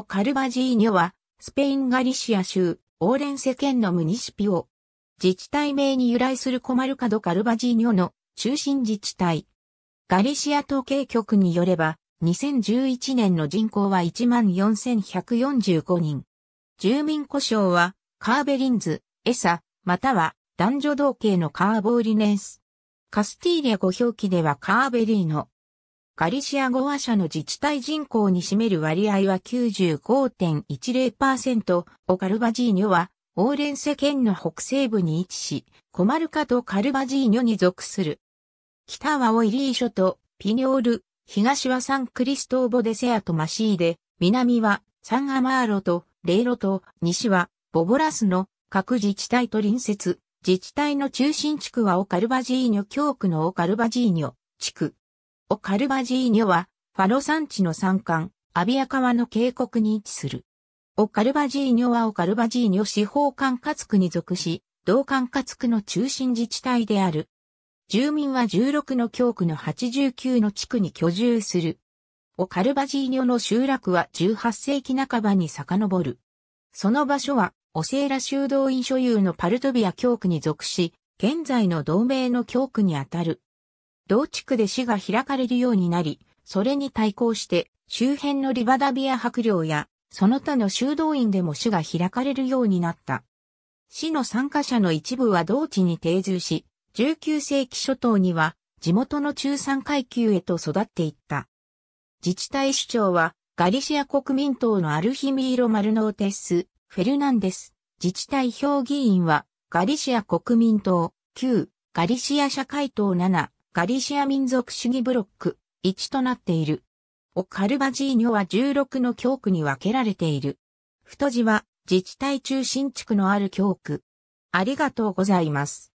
オ・カルバジーニョは、スペインガリシア州、オーレンセ県のムニシピオ。自治体名に由来するコマルカド・カルバジーニョの中心自治体。ガリシア統計局によれば、2011年の人口は14,145人。住民故障は、カーベリンズ、エサ、または男女同系のカーボーリネンス。カスティーリア語表記ではカーベリーノ、ガリシア語話者の自治体人口に占める割合は95.10%、オカルバジーニョは、オーレンセ県の北西部に位置し、コマルカとカルバジーニョに属する。北はオイリー諸島、ピニョール、東はサンクリストーボデセアとマシーで、南はサンアマーロとレイロと、西はボボラスの各自治体と隣接。自治体の中心地区はオカルバジーニョ教区のオカルバジーニョ地区。オカルバジーニョは、ファロ山地の山間、アビア川の渓谷に位置する。オカルバジーニョはオカルバジーニョ司法管轄区に属し、同管轄区の中心自治体である。住民は16の教区の89の地区に居住する。オカルバジーニョの集落は18世紀半ばに遡る。その場所は、オセーラ修道院所有のパルトビア教区に属し、現在の同盟の教区にあたる。同地区で市が開かれるようになり、それに対抗して周辺のリバダビア白領やその他の修道院でも市が開かれるようになった。市の参加者の一部は同地に定住し、19世紀初頭には地元の中産階級へと育っていった。自治体首長はガリシア国民党のアルヒミーロ・マルノーテス・フェルナンデス。自治体評議員はガリシア国民党9、ガリシア社会党7、ガリシア民族主義ブロック1となっている。オカルバジーニョは16の教区に分けられている。太字は自治体中心地区のある教区。ありがとうございます。